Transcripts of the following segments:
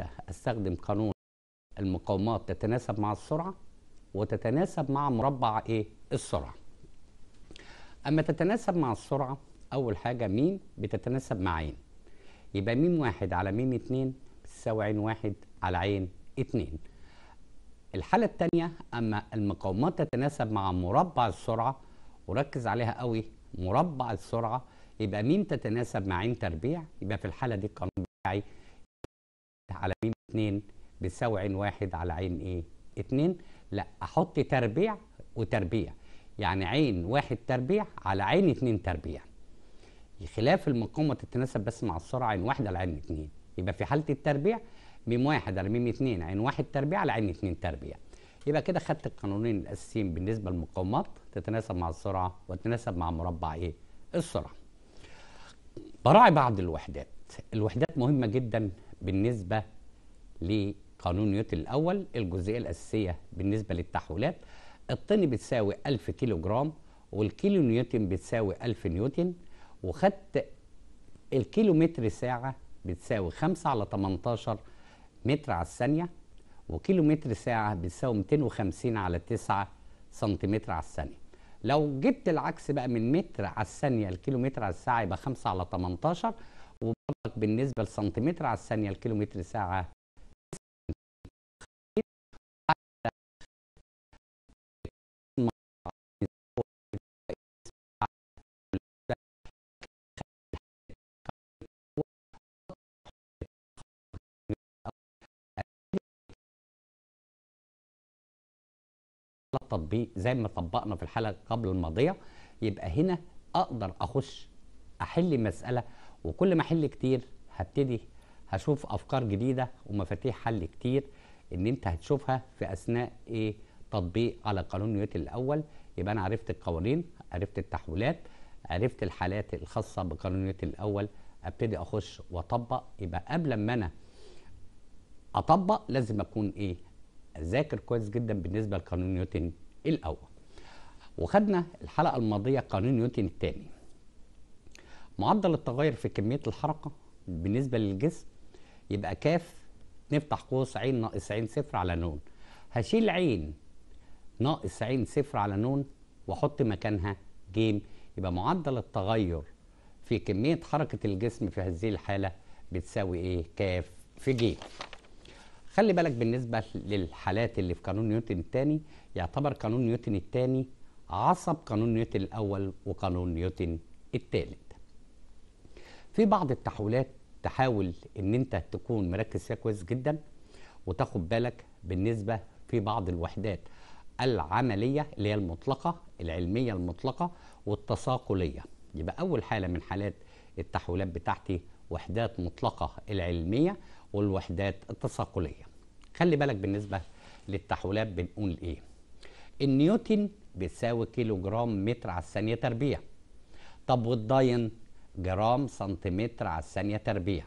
استخدم قانون المقاومات تتناسب مع السرعه وتتناسب مع مربع ايه السرعه اما تتناسب مع السرعه اول حاجه م بتتناسب مع عين يبقى م واحد على م اتنين بتساوي عين واحد على عين اتنين الحالة التانية أما المقاومات تتناسب مع مربع السرعة وركز عليها قوي مربع السرعة يبقى م تتناسب مع عين تربيع يبقى في الحالة دي القانون بتاعي على مين 2 بتساوي عين واحد على عين ايه 2 لا احط تربيع وتربيع يعني عين واحد تربيع على عين اتنين تربيع خلاف المقاومه تتناسب بس مع السرعه عين واحد على عين اتنين يبقى في حاله التربيع ميم واحد على ميم 2 عين واحد تربيع على عين اتنين تربيع يبقى كده خدت القانونين الاساسيين بالنسبه للمقاومات تتناسب مع السرعه وتتناسب مع مربع ايه السرعه براعي بعض الوحدات الوحدات مهمه جدا بالنسبه لقانون نيوتن الأول الجزئية الأساسية بالنسبة للتحويلات الطن بتساوي 1000 كيلو جرام والكيلو نيوتن بتساوي 1000 نيوتن وخدت الكيلو متر ساعة بتساوي 5 على 18 متر على الثانية وكيلو متر ساعة بتساوي 250 على 9 سنتيمتر على الثانية لو جبت العكس بقى من متر على الثانية متر على الساعة يبقى 5 على 18 وبرضك بالنسبة لسنتيمتر على الثانية متر ساعة تطبيق زي ما طبقنا في الحلقه قبل الماضيه يبقى هنا اقدر اخش احل مساله وكل ما احل كتير هبتدي هشوف افكار جديده ومفاتيح حل كتير ان انت هتشوفها في اثناء ايه تطبيق على قانون نيوتن الاول يبقى انا عرفت القوانين عرفت التحويلات عرفت الحالات الخاصه بقانون نيوتن الاول ابتدي اخش واطبق يبقى قبل ما انا اطبق لازم اكون ايه اذاكر كويس جدا بالنسبه لقانون نيوتن الاول وخدنا الحلقه الماضيه قانون نيوتن الثاني معدل التغير في كميه الحركه بالنسبه للجسم يبقى كاف نفتح قوس عين ناقص عين صفر على نون هشيل عين ناقص عين صفر على نون واحط مكانها جيم يبقى معدل التغير في كميه حركه الجسم في هذه الحاله بتساوي ايه كاف في جيم خلي بالك بالنسبه للحالات اللي في قانون نيوتن الثاني يعتبر قانون نيوتن الثاني عصب قانون نيوتن الاول وقانون نيوتن الثالث في بعض التحولات تحاول ان انت تكون مركز فيها كويس جدا وتاخد بالك بالنسبه في بعض الوحدات العمليه اللي هي المطلقه العلميه المطلقه والتساقليه يبقى اول حاله من حالات التحولات بتاعتي وحدات مطلقه العلميه والوحدات التصاقلية خلي بالك بالنسبة للتحولات بنقول ايه النيوتن بتساوي كيلو جرام متر على الثانية تربيع طب والداين جرام سنتيمتر على الثانية تربيع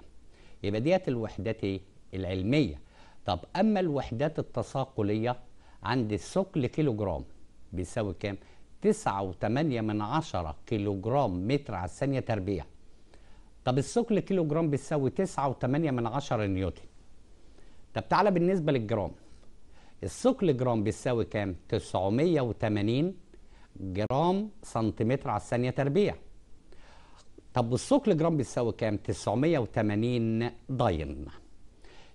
يبقى ديت الوحدات ايه العلمية طب اما الوحدات التصاقلية عند الثقل كيلو جرام بيساوي كام تسعة وتمانية من عشرة كيلو جرام متر على الثانية تربيع طب الثقل كيلو جرام بيساوي 9.8 من عشرة نيوتن طب تعالى بالنسبة للجرام الثقل جرام بيساوي كام 980 جرام سنتيمتر على الثانية تربيع طب والثقل جرام بيساوي كام 980 ضين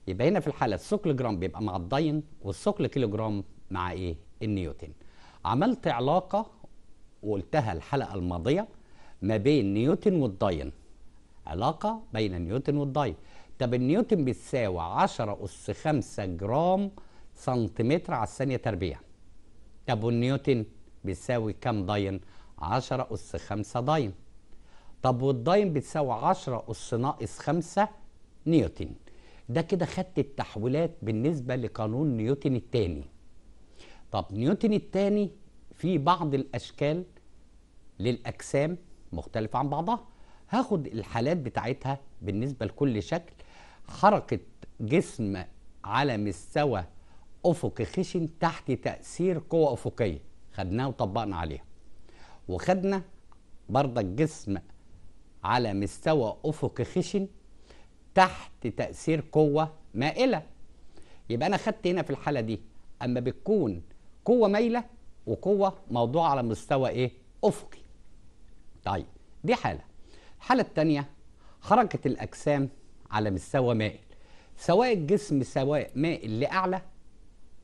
يبقى هنا في الحالة الثقل جرام بيبقى مع الضين والثقل كيلو جرام مع ايه النيوتن عملت علاقة وقلتها الحلقة الماضية ما بين نيوتن والضين علاقة بين نيوتن والضي طب النيوتن بتساوي 10 أس 5 جرام سنتيمتر على الثانية تربيع طب والنيوتن بتساوي كام ضين 10 أس 5 ضين طب والضين بتساوي 10 أس ناقص 5 نيوتن ده كده خدت التحويلات بالنسبة لقانون نيوتن الثاني طب نيوتن الثاني في بعض الأشكال للأجسام مختلفة عن بعضها هاخد الحالات بتاعتها بالنسبة لكل شكل حركة جسم على مستوى أفقي خشن تحت تأثير قوة أفقية خدناها وطبقنا عليها وخدنا برضك جسم على مستوى أفقي خشن تحت تأثير قوة مائلة يبقى أنا خدت هنا في الحالة دي أما بتكون قوة مايلة وقوة موضوعة على مستوى إيه؟ أفقي طيب دي حالة الحالة الثانية حركة الأجسام على مستوى مائل سواء الجسم سواء مائل لأعلى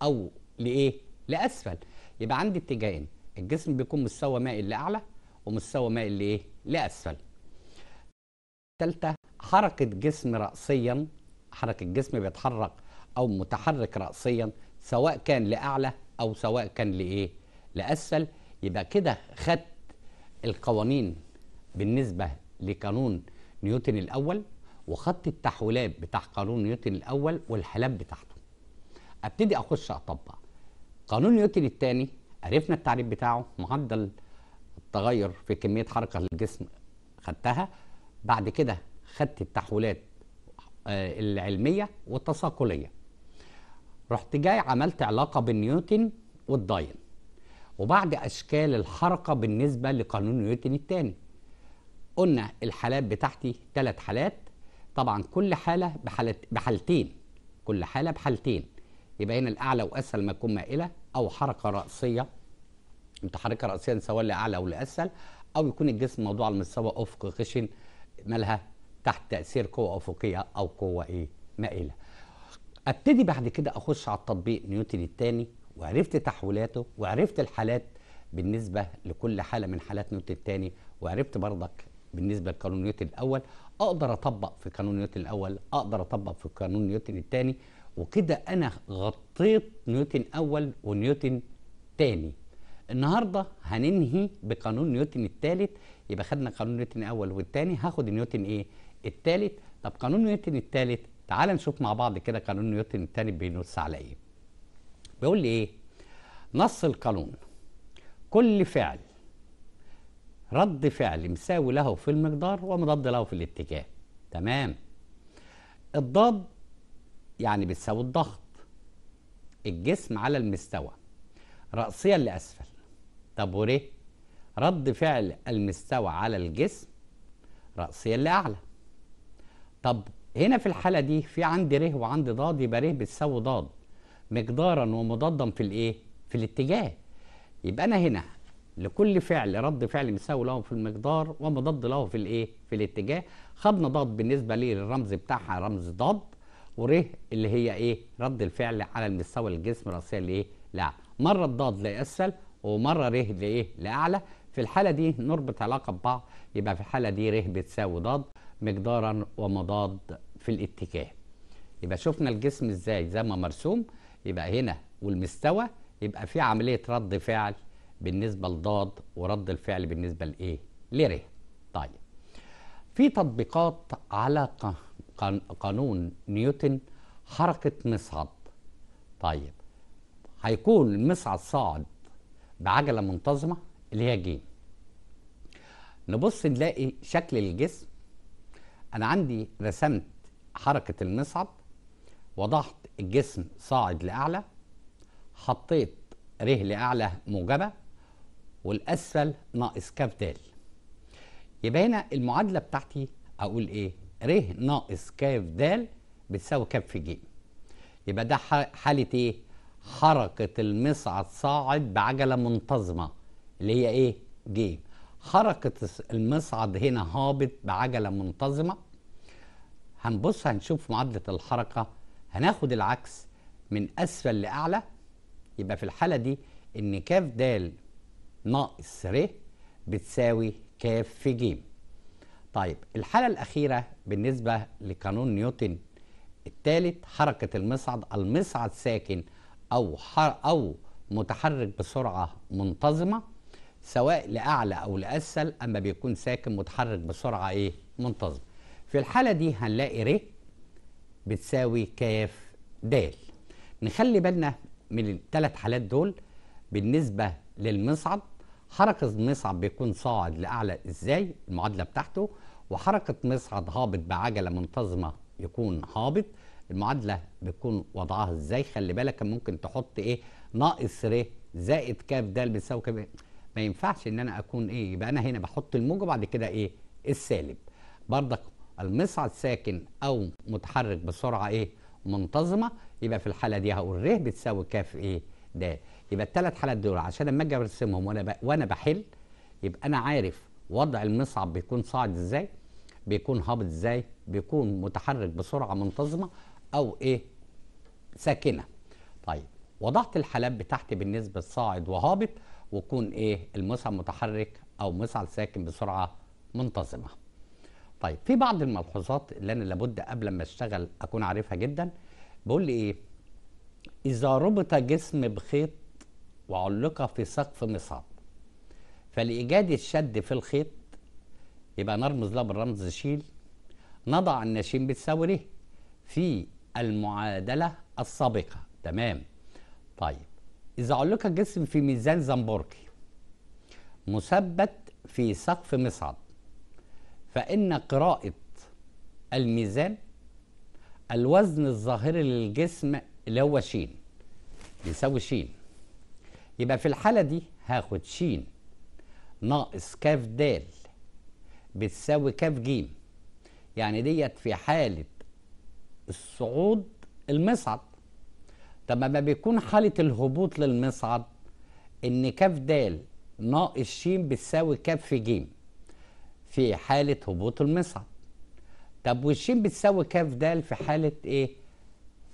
أو لإيه؟ لأسفل يبقى عندي اتجاهين الجسم بيكون مستوى مائل لأعلى ومستوى مائل لإيه؟ لأسفل ثالثة حركة جسم رأسيا حركة الجسم بيتحرك أو متحرك رأسيا سواء كان لأعلى أو سواء كان لإيه؟ لأسفل يبقى كده خدت القوانين بالنسبة لقانون نيوتن الاول وخط التحويلات بتاع قانون نيوتن الاول والحالات بتاعته ابتدي اخش اطبق قانون نيوتن الثاني عرفنا التعريف بتاعه معدل التغير في كميه حركه للجسم خدتها بعد كده خدت التحويلات آه، العلميه والتساقليه رحت جاي عملت علاقه بين نيوتن والداين وبعد اشكال الحركه بالنسبه لقانون نيوتن الثاني قلنا الحالات بتاعتي ثلاث حالات طبعا كل حالة بحالت بحالتين كل حالة بحالتين يبقى هنا الأعلى وأسهل ما تكون مائلة أو حركة رأسية متحركة رأسيا سواء لأعلى أو لأسهل أو يكون الجسم موضوع على مستوى أفق خشن مالها تحت تأثير قوة أفقية أو قوة إيه مائلة ابتدي بعد كده أخش على التطبيق نيوتن الثاني وعرفت تحويلاته وعرفت الحالات بالنسبة لكل حالة من حالات نيوتن الثاني وعرفت برضك بالنسبه لقانون نيوتن الاول اقدر اطبق في قانون نيوتن الاول اقدر اطبق في قانون نيوتن الثاني وكده انا غطيت نيوتن اول ونيوتن ثاني النهارده هننهي بقانون نيوتن الثالث يبقى خدنا قانون نيوتن الاول والثاني هاخد نيوتن ايه الثالث طب قانون نيوتن الثالث تعال نشوف مع بعض كده قانون نيوتن الثاني بينص على ايه بيقول لي ايه نص القانون كل فعل رد فعل مساوي له في المقدار ومضاد له في الاتجاه تمام الضاد يعني بتساوي الضغط الجسم على المستوى رأسيا لأسفل طب وريه رد فعل المستوى على الجسم رأسيا لأعلى طب هنا في الحالة دي في عندي ره وعندي ضاد يبقى ره بتساوي ضاد مقدارا ومضادا في الايه؟ في الاتجاه يبقى أنا هنا لكل فعل رد فعل مساوي له في المقدار ومضاد له في الايه في الاتجاه خدنا ضاد بالنسبه ليه للرمز بتاعها رمز ضاد وره اللي هي ايه رد الفعل على المستوى الجسم راسيا لايه لا مره الضاد لاسفل ومره ره لايه لاعلى في الحاله دي نربط علاقه ببعض يبقى في الحاله دي ره بتساوي ضاد مقدارا ومضاد في الاتجاه يبقى شفنا الجسم ازاي زي ما مرسوم يبقى هنا والمستوى يبقى في عمليه رد فعل بالنسبة لضاد ورد الفعل بالنسبة لإيه؟ لره طيب في تطبيقات على قانون نيوتن حركة مصعد طيب هيكون المصعد صاعد بعجلة منتظمة اللي هي ج نبص نلاقي شكل الجسم أنا عندي رسمت حركة المصعد وضعت الجسم صاعد لأعلى حطيت ره لأعلى موجبة والاسفل ناقص كاف د يبقى هنا المعادله بتاعتي اقول ايه ر ناقص كاف د بتساوي كاف ج يبقى ده حاله ايه حركه المصعد صاعد بعجله منتظمه اللي هي ايه ج حركه المصعد هنا هابط بعجله منتظمه هنبص هنشوف معادله الحركه هناخد العكس من اسفل لاعلى يبقى في الحاله دي ان كاف د ناقص ر بتساوي ك في ج طيب الحالة الأخيرة بالنسبة لقانون نيوتن الثالث حركة المصعد المصعد ساكن أو حر أو متحرك بسرعة منتظمة سواء لأعلى أو لأسفل أما بيكون ساكن متحرك بسرعة إيه منتظمة في الحالة دي هنلاقي ر بتساوي كاف د نخلي بالنا من الثلاث حالات دول بالنسبة للمصعد حركة مصعد بيكون صاعد لأعلى إزاي المعادلة بتاعته وحركة مصعد هابط بعجلة منتظمة يكون هابط المعادلة بتكون وضعها إزاي خلي بالك ممكن تحط إيه ناقص ر زائد كاف د بتساوي كاف ما ينفعش إن أنا أكون إيه يبقى أنا هنا بحط الموجة وبعد كده إيه السالب برضك المصعد ساكن أو متحرك بسرعة إيه منتظمة يبقى في الحالة دي هقول ر بتساوي كاف إيه ده يبقى الثلاث حالات دول عشان لما اجي ارسمهم وانا وانا بحل يبقى انا عارف وضع المصعب بيكون صاعد ازاي بيكون هابط ازاي بيكون متحرك بسرعه منتظمه او ايه ساكنه طيب وضعت الحالات بتاعتي بالنسبه لصاعد وهابط ويكون ايه المصعب متحرك او مصعد ساكن بسرعه منتظمه طيب في بعض الملحوظات اللي انا لابد قبل ما اشتغل اكون عارفها جدا بقول لي ايه اذا ربط جسم بخيط وعلق في سقف مصاب فلإيجاد الشد في الخيط يبقى نرمز له بالرمز شيل نضع الناشين بتساوي في المعادلة السابقة تمام طيب إذا علق الجسم في ميزان زنبوركي مثبت في سقف مصعد فإن قراءة الميزان الوزن الظاهري للجسم اللي هو شين بيساوي شين يبقى في الحالة دي هاخد ش ناقص ك د بتساوي ك ج يعني ديت في حالة الصعود المصعد طب ما بيكون حالة الهبوط للمصعد إن ك د ناقص ش بتساوي ك ج في حالة هبوط المصعد طب والشين بتساوي ك د في حالة إيه؟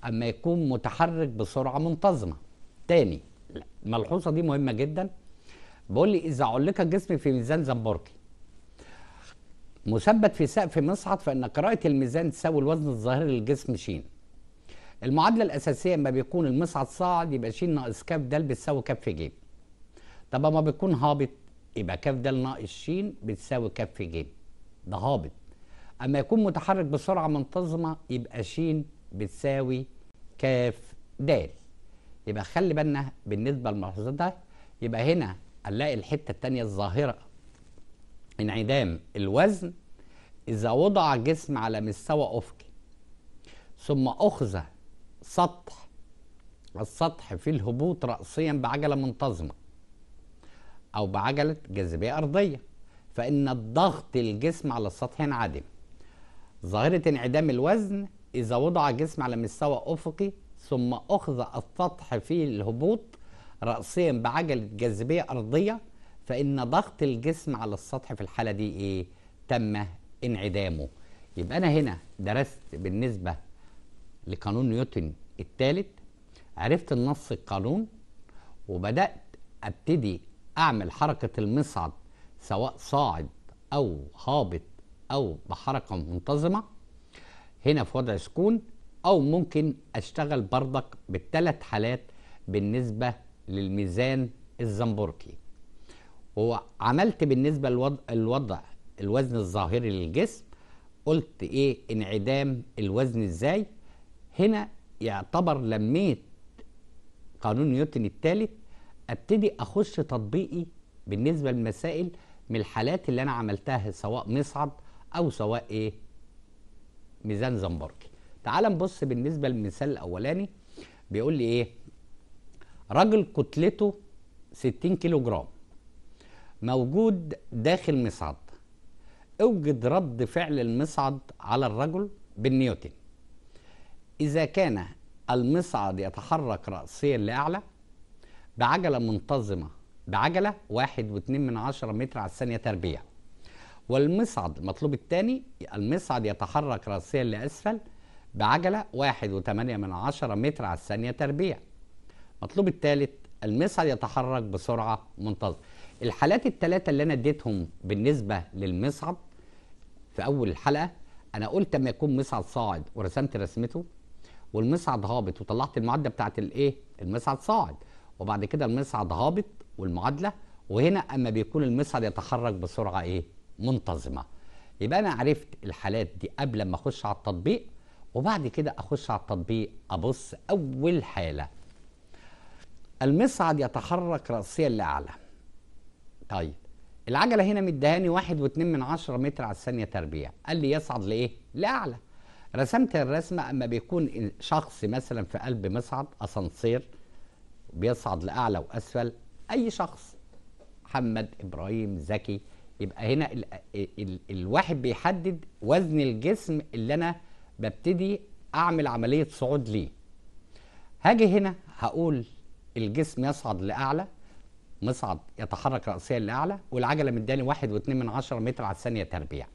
أما يكون متحرك بسرعة منتظمة تاني الملحوظه دي مهمه جدا بقول لي اذا علق الجسم في ميزان زنبركي مثبت في سقف مصعد فان قراءه الميزان تساوي الوزن الظاهري للجسم ش المعادله الاساسيه اما بيكون المصعد صاعد يبقى ش ناقص كاف د بتساوي كاف ج طب اما بيكون هابط يبقى كاف د ناقص ش بتساوي كاف ج ده هابط اما يكون متحرك بسرعه منتظمه يبقى ش بتساوي كاف د يبقى خلي بالنا بالنسبه للملاحظات ده يبقى هنا هنلاقي الحته الثانيه الظاهره انعدام الوزن اذا وضع جسم على مستوى افقي ثم اخذ سطح السطح في الهبوط راسيا بعجله منتظمه او بعجله جاذبيه ارضيه فان الضغط الجسم على السطح ينعدم ظاهره انعدام الوزن اذا وضع جسم على مستوى افقي ثم أخذ السطح في الهبوط رأسيا بعجلة جاذبية أرضية فإن ضغط الجسم على السطح في الحالة دي إيه؟ تم انعدامه يبقى أنا هنا درست بالنسبة لقانون نيوتن الثالث عرفت النص القانون وبدأت أبتدي أعمل حركة المصعد سواء صاعد أو هابط أو بحركة منتظمة هنا في وضع سكون او ممكن اشتغل برضك بالثلاث حالات بالنسبه للميزان الزنبوركي وعملت بالنسبه للوضع الوضع الوزن الظاهري للجسم قلت ايه انعدام الوزن ازاي هنا يعتبر لميت قانون نيوتن الثالث ابتدي اخش تطبيقي بالنسبه للمسائل من الحالات اللي انا عملتها سواء مصعد او سواء ايه ميزان زنبركي تعال نبص بالنسبه للمثال الاولاني بيقول لي ايه راجل كتلته 60 كيلو جرام موجود داخل مصعد اوجد رد فعل المصعد على الرجل بالنيوتن اذا كان المصعد يتحرك رأسيا لأعلى بعجلة منتظمة بعجلة واحد واتنين من عشرة متر على الثانية تربيع والمصعد المطلوب الثاني المصعد يتحرك رأسيا لأسفل بعجلة 1.8 من عشرة متر على الثانية تربيع مطلوب الثالث المصعد يتحرك بسرعة منتظمة الحالات الثلاثة اللي أنا اديتهم بالنسبة للمصعد في أول الحلقة أنا قلت أما يكون مصعد صاعد ورسمت رسمته والمصعد هابط وطلعت المعادلة بتاعت الإيه؟ المصعد صاعد وبعد كده المصعد هابط والمعادلة وهنا أما بيكون المصعد يتحرك بسرعة إيه؟ منتظمة يبقى أنا عرفت الحالات دي قبل ما أخش على التطبيق وبعد كده اخش على التطبيق ابص اول حاله المصعد يتحرك راسيا لاعلى طيب العجله هنا مدهاني واحد واتنين من عشرة متر على الثانيه تربيع قال لي يصعد لايه لاعلى رسمت الرسمه اما بيكون شخص مثلا في قلب مصعد اسانسير بيصعد لاعلى واسفل اي شخص محمد ابراهيم زكي يبقى هنا الواحد بيحدد وزن الجسم اللي انا ببتدي اعمل عمليه صعود ليه هاجي هنا هقول الجسم يصعد لاعلى مصعد يتحرك راسيا لاعلى والعجله مداني واحد من عشرة متر على الثانيه تربيع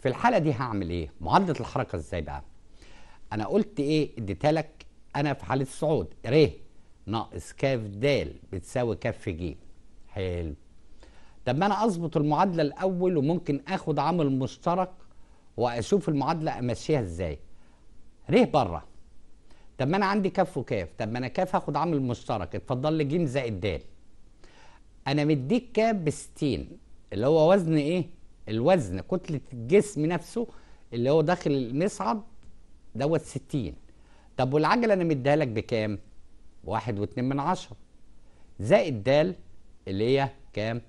في الحاله دي هعمل ايه معادله الحركه ازاي بقى انا قلت ايه اديتالك انا في حاله الصعود ر ناقص كاف د بتساوي كاف ج حلو طب ما انا اظبط المعادله الاول وممكن اخد عامل مشترك واشوف المعادله امشيها ازاي ر بره طب ما انا عندي كف وكاف طب ما انا كاف هاخد عامل مشترك اتفضل لي ج زائد د انا مديك كاف ب 60 اللي هو وزن ايه الوزن كتله الجسم نفسه اللي هو داخل المصعد دوت 60 طب والعجله انا مديها لك بكام 1 و2 من 10 زائد د اللي هي كام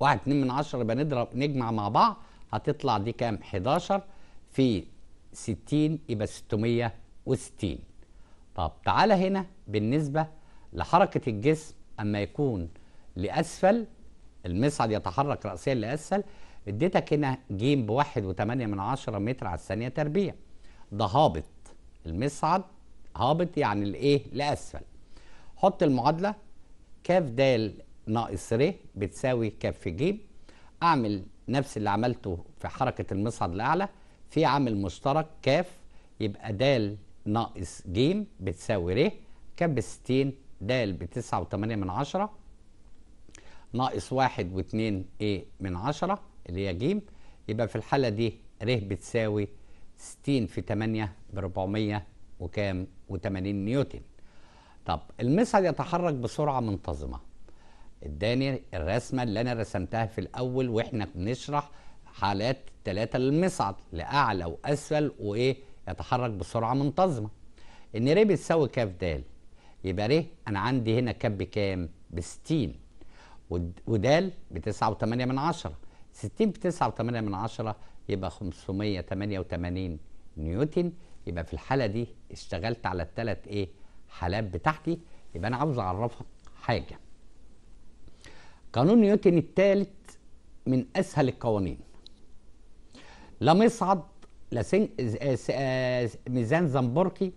1 2 من 10 يبقى نضرب نجمع مع بعض هتطلع دي كام 11 في 60 يبقى 660 طب تعالى هنا بالنسبة لحركة الجسم أما يكون لأسفل المصعد يتحرك رأسيا لأسفل اديتك هنا ج ب 1.8 من عشرة متر على الثانية تربيع ده هابط المصعد هابط يعني الايه لأسفل حط المعادلة ك د ناقص ر بتساوي ك ج أعمل نفس اللي عملته في حركة المصعد الأعلى في عامل مشترك كاف يبقى دال ناقص جيم بتساوي ر كان ب 60 دال ب 9.8 من عشرة ناقص واحد واتنين ايه من عشرة اللي هي جيم يبقى في الحالة دي ر بتساوي 60 في 8 ب 400 وكام و80 نيوتن طب المصعد يتحرك بسرعة منتظمة اداني الرسمه اللي انا رسمتها في الاول واحنا بنشرح حالات ثلاثه للمصعد لاعلى واسفل وايه يتحرك بسرعه منتظمه ان ر بتساوي ك د يبقى ر انا عندي هنا ك بكام ب 60 ودال ب 9.8 من 10 60 ب 9.8 من 10 يبقى 588 نيوتن يبقى في الحاله دي اشتغلت على الثلاث ايه حالات بتاعتي يبقى انا عاوز اعرفك حاجه قانون نيوتن الثالث من اسهل القوانين لا مصعد لا ميزان زنبركي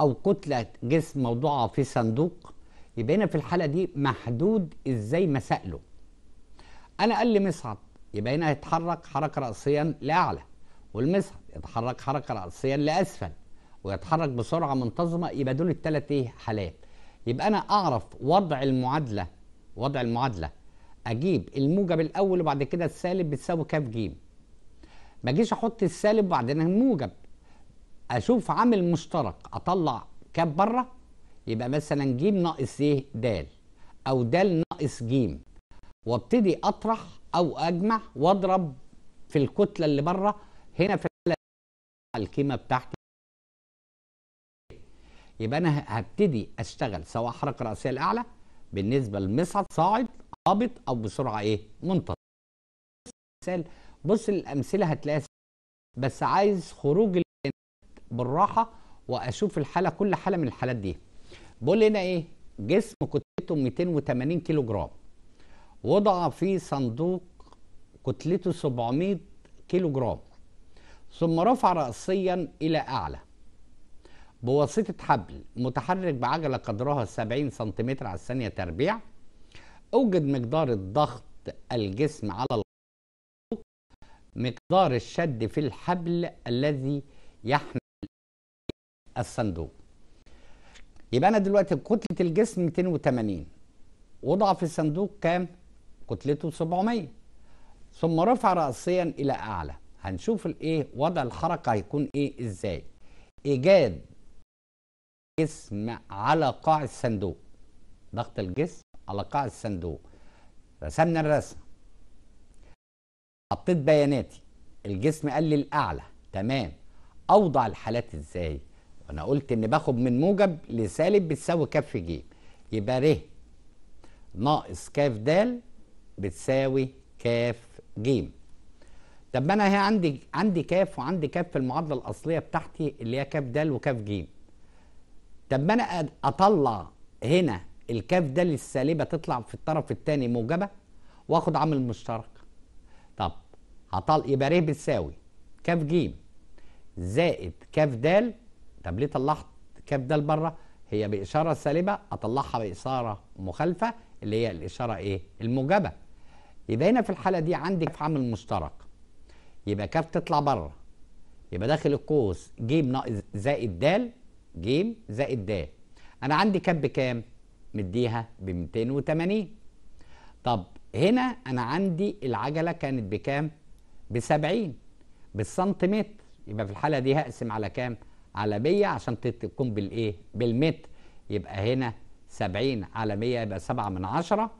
او كتله جسم موضوعه في صندوق يبقى هنا في الحاله دي محدود ازاي مسائله انا قال لي مصعد يبقى هنا هيتحرك حركه راسيا لاعلى والمصعد يتحرك حركه راسيا لاسفل ويتحرك بسرعه منتظمه يبقى دول الثلاث ايه حالات يبقى انا اعرف وضع المعادله وضع المعادله اجيب الموجب الاول وبعد كده السالب بتساوي كاف ج ما اجيش احط السالب وبعدين الموجب اشوف عامل مشترك اطلع كاف بره يبقى مثلا ج ناقص ايه د او د ناقص ج وابتدي اطرح او اجمع واضرب في الكتله اللي بره هنا في القيمه بتاعتي يبقى انا هبتدي اشتغل سواء حركه راسيه الاعلى بالنسبه لمصعد صاعد هابط او بسرعه ايه منتصف مثال بص الامثله هتلاقيها بس عايز خروج بالراحه واشوف الحاله كل حاله من الحالات دي بقول هنا ايه جسم كتلته 280 كيلو جرام وضع في صندوق كتلته 700 كيلو جرام ثم رفع رأسيا إلى أعلى بواسطة حبل متحرك بعجلة قدرها 70 سنتيمتر على الثانية تربيع أوجد مقدار الضغط الجسم على مقدار الشد في الحبل الذي يحمل الصندوق يبقى أنا دلوقتي كتلة الجسم 280 وضع في الصندوق كام؟ كتلته 700 ثم رفع رأسيا إلى أعلى هنشوف الايه وضع الحركة هيكون ايه ازاي ايجاد الجسم على قاع الصندوق ضغط الجسم على قاع الصندوق رسمنا الرسم حطيت بياناتي الجسم قال لي الاعلى تمام اوضع الحالات ازاي وانا قلت ان باخد من موجب لسالب بتساوي كف ج يبقى ر ناقص كاف د بتساوي كاف ج طب انا هي عندي عندي كاف وعندي كاف في المعادله الاصليه بتاعتي اللي هي كاف د وكاف ج طب ما انا اطلع هنا الكاف ده للسالبه تطلع في الطرف الثاني موجبه واخد عامل مشترك طب هطلع يبقى ر بتساوي كاف ج زائد كاف د طب ليه طلعت كاف د بره هي باشاره سالبه اطلعها باشاره مخالفه اللي هي الاشاره ايه الموجبه يبقى هنا في الحاله دي عندي كاف عامل مشترك يبقى كاف تطلع بره يبقى داخل القوس ج ناقص زائد د جيم زائد د انا عندي كاب بكام مديها ب 280 طب هنا انا عندي العجله كانت بكام ب 70 بالسنتيمتر يبقى في الحاله دي هقسم على كام على 100 عشان تكون بالايه بالمتر يبقى هنا 70 على 100 يبقى 7 من 10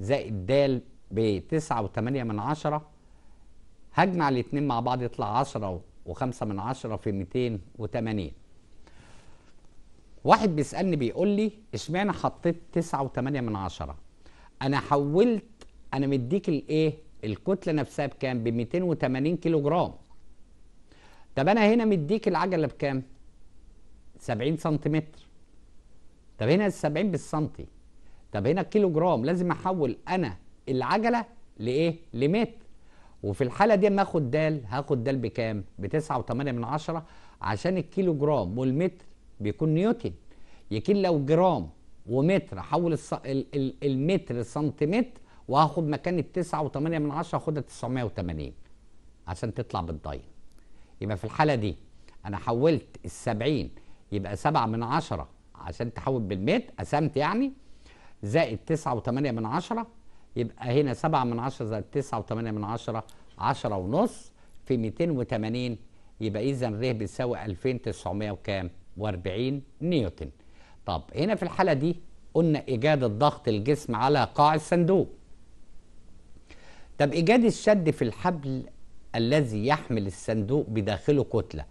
زائد د ب 9 و8 من 10 هجمع الاثنين مع بعض يطلع 10 و5 من 10 في 280 واحد بيسالني بيقول لي اشمعنى حطيت 9 و8 من عشرة انا حولت انا مديك الايه الكتله نفسها بكام ب 280 كيلو جرام طب انا هنا مديك العجله بكام 70 سنتيمتر طب هنا ال 70 بالسنتي طب هنا الكيلو جرام لازم احول انا العجله لايه لمتر وفي الحاله دي اما اخد دال هاخد دال بكام ب 9.8 من 10 عشان الكيلو جرام والمتر بيكون نيوتن يكين لو جرام ومتر حول الص... ال... ال... المتر سنتيمتر وهاخد مكان التسعة وثمانية من 10 هاخدها 980 عشان تطلع بالداين يبقى في الحاله دي انا حولت ال 70 يبقى 7 من 10 عشان تحول بالمتر قسمت يعني زائد وثمانية من 10 يبقى هنا 7 من 10 زائد وثمانية من 10 10 ونص في 280 يبقى اذا ر بيساوي 2900 وكام؟ 240 نيوتن طب هنا في الحالة دي قلنا إيجاد الضغط الجسم على قاع الصندوق طب إيجاد الشد في الحبل الذي يحمل الصندوق بداخله كتلة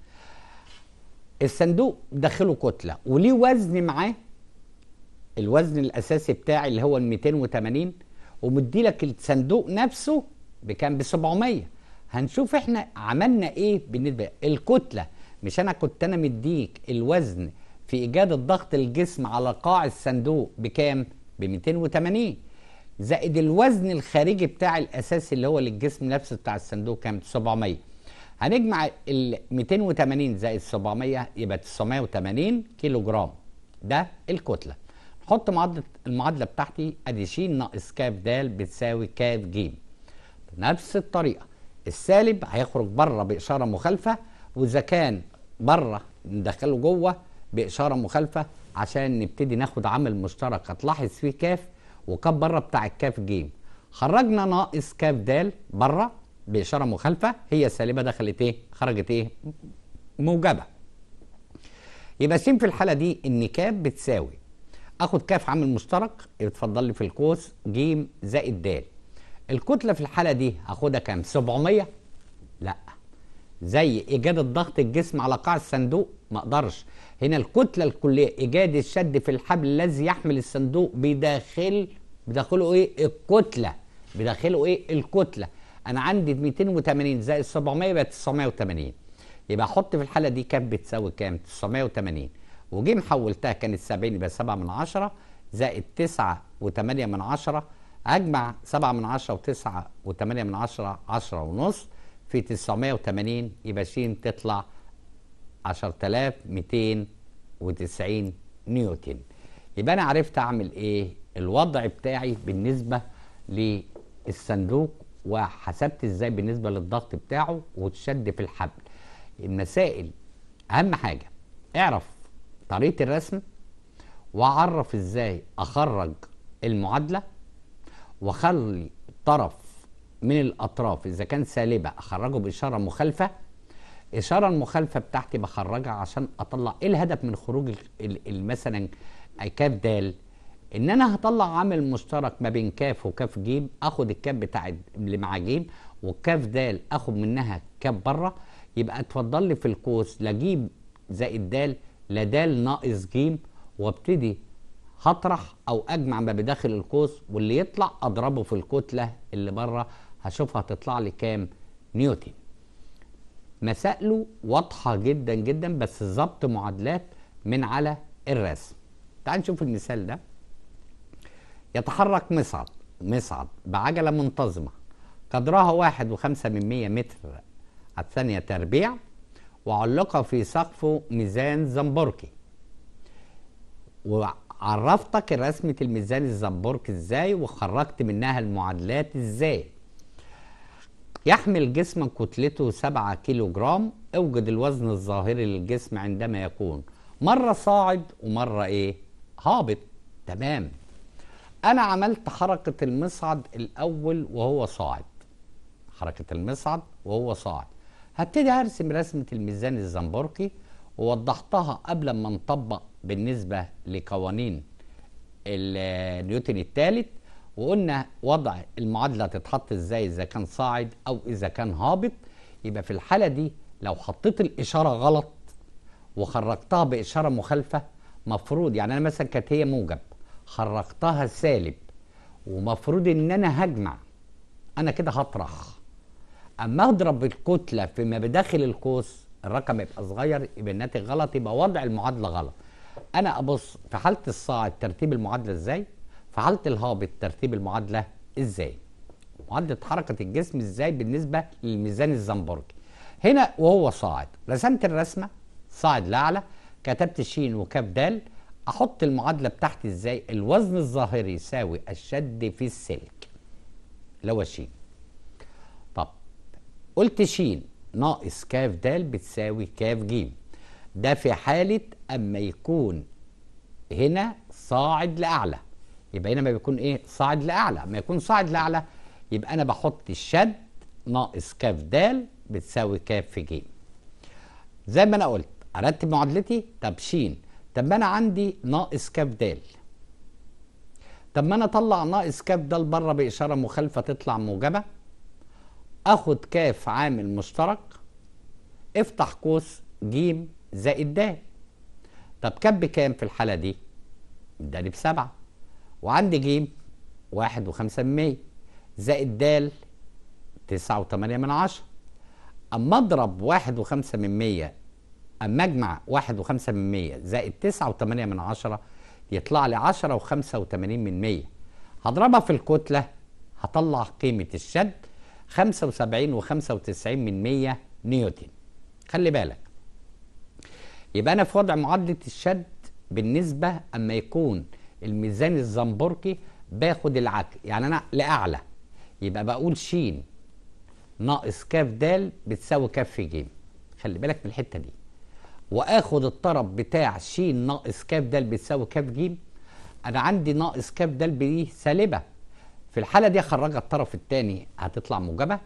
الصندوق داخله كتلة وليه وزن معاه الوزن الأساسي بتاعي اللي هو 280 ومدي لك الصندوق نفسه بكام ب 700 هنشوف احنا عملنا ايه بالنسبة الكتلة مش انا كنت انا مديك الوزن في ايجاد الضغط الجسم على قاع الصندوق بكام ب 280 زائد الوزن الخارجي بتاع الاساسي اللي هو للجسم نفسه بتاع الصندوق كام 700 هنجمع ال 280 زائد 700 يبقى 980 كيلو جرام ده الكتله نحط معادله المعادله بتاعتي ادي ش ناقص ك د بتساوي ك ج بنفس الطريقه السالب هيخرج بره باشاره مخالفه واذا كان بره ندخله جوه باشاره مخالفه عشان نبتدي ناخد عامل مشترك هتلاحظ فيه كاف وكاف بره بتاع الكاف جيم خرجنا ناقص كاف د بره باشاره مخالفه هي سالبه دخلت ايه خرجت ايه موجبه يبقى س في الحاله دي ان كاف بتساوي اخد كاف عامل مشترك اتفضل لي في القوس ج زائد د الكتله في الحاله دي هاخدها كام 700 لا زي ايجاد الضغط الجسم على قاع الصندوق ما اقدرش هنا الكتله الكليه ايجاد الشد في الحبل الذي يحمل الصندوق بداخل بداخله ايه الكتله بداخله ايه الكتله انا عندي 280 زائد 700 يبقى 980 يبقى احط في الحاله دي كام بتساوي كام 980 وجيم حولتها كانت 70 يبقى 7 من 10 زائد 9 و8 من 10 اجمع 7 من 10 و9 و8 من 10 10 ونص في 980 يبقى ش تطلع 10290 نيوتن يبقى انا عرفت اعمل ايه الوضع بتاعي بالنسبه للصندوق وحسبت ازاي بالنسبه للضغط بتاعه وتشد في الحبل المسائل اهم حاجه اعرف طريقه الرسم واعرف ازاي اخرج المعادله واخلي طرف من الاطراف اذا كان سالبه اخرجه باشاره مخالفه الاشاره المخالفه بتاعتي بخرجها عشان اطلع ايه الهدف من خروج مثلا كاف د ان انا هطلع عامل مشترك ما بين كاف وكاف جيم اخد الكاف بتاع اللي مع جيم والكاف د اخد منها كاف بره يبقى اتفضل لي في القوس لا جيم زائد د لا د ناقص جيم وابتدي هطرح او اجمع ما بداخل القوس واللي يطلع اضربه في الكتله اللي بره هشوفها هتطلع لي كام نيوتن مسائله واضحة جدا جدا بس ظبط معادلات من على الرسم تعال نشوف المثال ده يتحرك مصعد مصعد بعجلة منتظمة قدرها واحد وخمسة من مية متر على الثانية تربيع وعلق في سقفه ميزان زنبوركي وعرفتك رسمة الميزان الزنبوركي ازاي وخرجت منها المعادلات ازاي يحمل جسم كتلته 7 كيلو جرام اوجد الوزن الظاهري للجسم عندما يكون مرة صاعد ومرة ايه هابط تمام انا عملت حركة المصعد الاول وهو صاعد حركة المصعد وهو صاعد هبتدي ارسم رسمة الميزان الزنبركي ووضحتها قبل ما نطبق بالنسبة لقوانين النيوتن الثالث وقلنا وضع المعادله هتتحط ازاي اذا كان صاعد او اذا كان هابط يبقى في الحاله دي لو حطيت الاشاره غلط وخرجتها باشاره مخالفه مفروض يعني انا مثلا كانت هي موجب خرجتها سالب ومفروض ان انا هجمع انا كده هطرح اما اضرب الكتله ما بداخل القوس الرقم يبقى صغير يبقى الناتج غلط يبقى وضع المعادله غلط انا ابص في حاله الصاعد ترتيب المعادله ازاي فعلت الهابط ترتيب المعادله ازاي معادله حركه الجسم ازاي بالنسبه للميزان الزنبرجي هنا وهو صاعد رسمت الرسمه صاعد لاعلى كتبت شين وكاف دال احط المعادله بتاعتي ازاي الوزن الظاهري يساوي الشد في السلك اللي هو طب قلت شين ناقص كاف دال بتساوي كاف جيم ده في حاله اما يكون هنا صاعد لاعلى يبقى هنا ما بيكون ايه صاعد لاعلى ما يكون صاعد لاعلى يبقى انا بحط الشد ناقص كاف د بتساوي كاف في ج زي ما انا قلت ارتب معادلتي طب ش طب ما انا عندي ناقص كاف د طب ما انا اطلع ناقص كاف د بره باشاره مخالفه تطلع موجبه اخد كاف عامل مشترك افتح قوس ج زائد د طب كام بكام في الحاله دي؟ اداني بسبعه وعندي ج واحد وخمسة من مية زائد د تسعة وثمانية من عشرة أما أضرب واحد وخمسة من مية أما أجمع واحد وخمسة من مية زائد تسعة وثمانية من عشرة يطلع لي عشرة وخمسة وثمانين من مية هضربها في الكتلة هطلع قيمة الشد خمسة وسبعين وخمسة وتسعين من مية نيوتن خلي بالك يبقى أنا في وضع معادلة الشد بالنسبة أما يكون الميزان الزنبركي باخد العكس يعني انا لاعلى يبقى بقول ش ناقص ك د بتساوي ك ج خلي بالك من الحته دي واخد الطرف بتاع ش ناقص ك د بتساوي ك ج انا عندي ناقص ك د ب سالبه في الحاله دي اخرجها الطرف الثاني هتطلع موجبه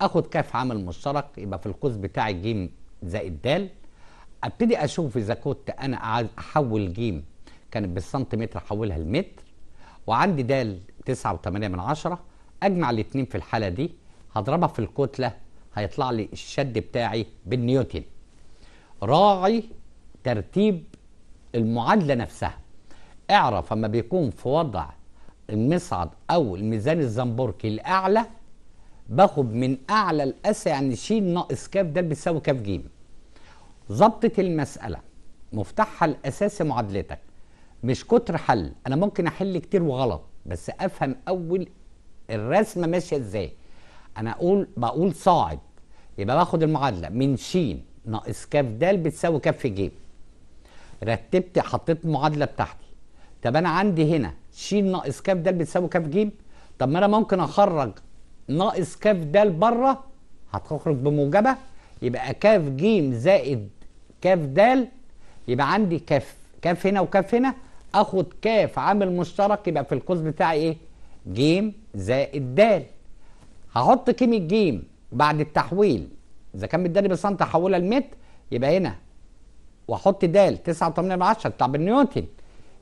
اخد كاف عامل مشترك يبقى في القوس بتاع الجيم زائد د ابتدي اشوف اذا كنت انا احول ج كانت بالسنتيمتر احولها لمتر وعندي د 9.8 من عشرة اجمع الاثنين في الحالة دي هضربها في الكتلة هيطلع لي الشد بتاعي بالنيوتن راعي ترتيب المعادلة نفسها اعرف اما بيكون في وضع المصعد او الميزان الزنبوركي الاعلى باخد من اعلى القاسي يعني شيل ناقص كاف ده بيساوي كاف ج ظبطت المساله مفتاحها الاساسي معادلتك مش كتر حل انا ممكن احل كتير وغلط بس افهم اول الرسمه ماشيه ازاي انا اقول بقول صاعد يبقى باخد المعادله من ش ناقص ك د بتساوي كاف ج رتبت حطيت المعادله بتاعتي طب انا عندي هنا ش ناقص ك د بتساوي كاف ج طب ما انا ممكن اخرج ناقص ك د بره هتخرج بموجبه يبقى كاف ج زائد كاف د يبقى عندي كاف كاف هنا وكاف هنا اخد كاف عامل مشترك يبقى في القوس بتاعي ايه جيم زائد دال هحط قيمه جيم بعد التحويل اذا كان مداني بالسنتي هحولها لمتر يبقى هنا واحط دال 9.8 بتاع بالنيوتن